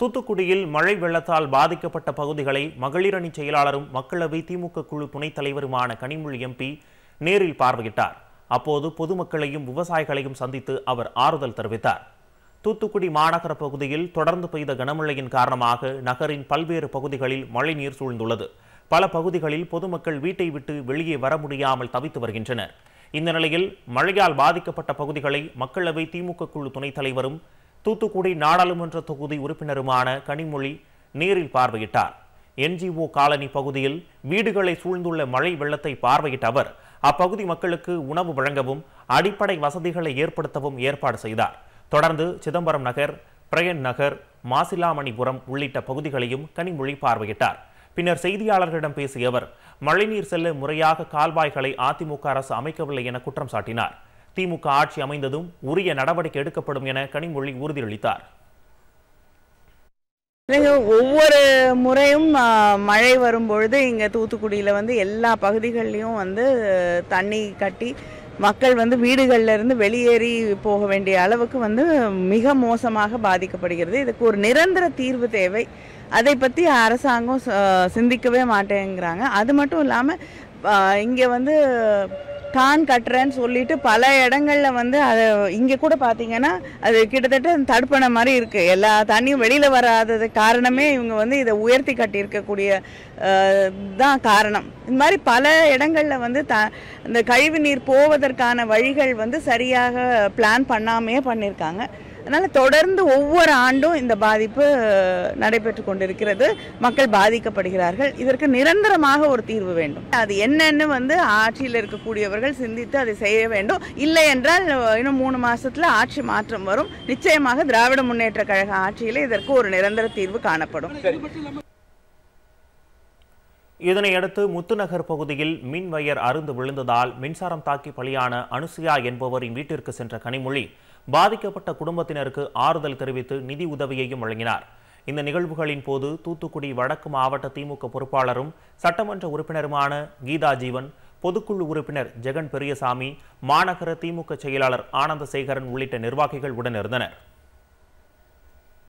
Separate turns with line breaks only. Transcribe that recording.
தூத்துக்குடியில் மழை வெள்ளத்தால் பாதிக்கப்பட்ட பகுதிகளை மகளிர் அணி செயலாளரும் மக்களவை திமுக குழு துணைத் தலைவருமான கனிமொழி எம்பி நேரில் பார்வையிட்டார் அப்போது பொதுமக்களையும் விவசாயிகளையும் சந்தித்து அவர் ஆறுதல் தெரிவித்தார் தூத்துக்குடி மாநகர பகுதியில் தொடர்ந்து பெய்த கனமழையின் காரணமாக நகரின் பல்வேறு பகுதிகளில் மழைநீர் சூழ்ந்துள்ளது பல பகுதிகளில் பொதுமக்கள் வீட்டை விட்டு வெளியே வர முடியாமல் தவித்து வருகின்றனர் இந்த நிலையில் மழையால் பாதிக்கப்பட்ட பகுதிகளை மக்களவை திமுக குழு துணைத் தலைவரும் தூத்துக்குடி நாடாளுமன்ற தொகுதி உறுப்பினருமான கனிமொழி நேரில் பார்வையிட்டார் என்ஜிஓ காலனி பகுதியில் வீடுகளை சூழ்ந்துள்ள மழை வெள்ளத்தை பார்வையிட்ட அவர் அப்பகுதி மக்களுக்கு உணவு வழங்கவும் அடிப்படை வசதிகளை ஏற்படுத்தவும் ஏற்பாடு செய்தார் தொடர்ந்து சிதம்பரம் நகர் பிரயன் நகர் மாசிலாமணிபுரம் உள்ளிட்ட பகுதிகளையும் கனிமொழி பார்வையிட்டார் பின்னர் செய்தியாளர்களிடம் பேசிய அவர் மழைநீர் செல்ல முறையாக கால்வாய்களை அதிமுக அரசு அமைக்கவில்லை என குற்றம் சாட்டினார் திமுக ஆட்சி அமைந்ததும் உரிய நடவடிக்கை எடுக்கப்படும் என கனிமொழி உறுதியளித்தார்
ஒவ்வொரு முறையும் மழை வரும்பொழுது இங்கே தூத்துக்குடியில் வந்து எல்லா பகுதிகள்லையும் வந்து தண்ணி கட்டி மக்கள் வந்து இருந்து வெளியேறி போக வேண்டிய அளவுக்கு வந்து மிக மோசமாக பாதிக்கப்படுகிறது இதுக்கு ஒரு நிரந்தர தீர்வு தேவை அதை பற்றி அரசாங்கம் சிந்திக்கவே மாட்டேங்கிறாங்க அது மட்டும் இல்லாமல் இங்கே வந்து கான் கட்டுறேன்னு சொல்லிட்டு பல இடங்களில் வந்து அதை இங்கே கூட பார்த்தீங்கன்னா அது கிட்டத்தட்ட தடுப்பணை மாதிரி இருக்குது எல்லா தண்ணியும் வெளியில் வராதது காரணமே இவங்க வந்து இதை உயர்த்தி கட்டியிருக்கக்கூடிய தான் காரணம் இந்த மாதிரி பல இடங்களில் வந்து த இந்த கழிவு நீர் போவதற்கான வழிகள் வந்து சரியாக பிளான் பண்ணாமையே பண்ணியிருக்காங்க அதனால் தொடர்ந்து ஒவ்வொரு ஆண்டும் இந்த பாதிப்பு நடைபெற்று கொண்டிருக்கிறது மக்கள் பாதிக்கப்படுகிறார்கள் இதற்கு நிரந்தரமாக ஒரு தீர்வு வேண்டும் அது என்னன்னு வந்து ஆட்சியில் இருக்கக்கூடியவர்கள் சிந்தித்து அதை செய்ய வேண்டும் இல்லை என்றால் இன்னும் மூணு மாசத்துல ஆட்சி மாற்றம் வரும் நிச்சயமாக திராவிட முன்னேற்ற கழக ஆட்சியில் இதற்கு ஒரு நிரந்தர தீர்வு காணப்படும்
இதனையடுத்து முத்துநகர் பகுதியில் மின் வயர் அருந்து விழுந்ததால் மின்சாரம் தாக்கி பலியான அனுசுயா என்பவரின் வீட்டிற்கு சென்ற கனிமொழி பாதிக்கப்பட்ட குடும்பத்தினருக்கு ஆறுதல் தெரிவித்து நிதி உதவியையும் வழங்கினார் இந்த நிகழ்வுகளின் போது தூத்துக்குடி வடக்கு மாவட்ட திமுக பொறுப்பாளரும் சட்டமன்ற உறுப்பினருமான கீதா ஜீவன் பொதுக்குழு உறுப்பினர் ஜெகன் பெரியசாமி மாநகர திமுக செயலாளர் ஆனந்தசேகரன் உள்ளிட்ட நிர்வாகிகள் உடனிருந்தனா்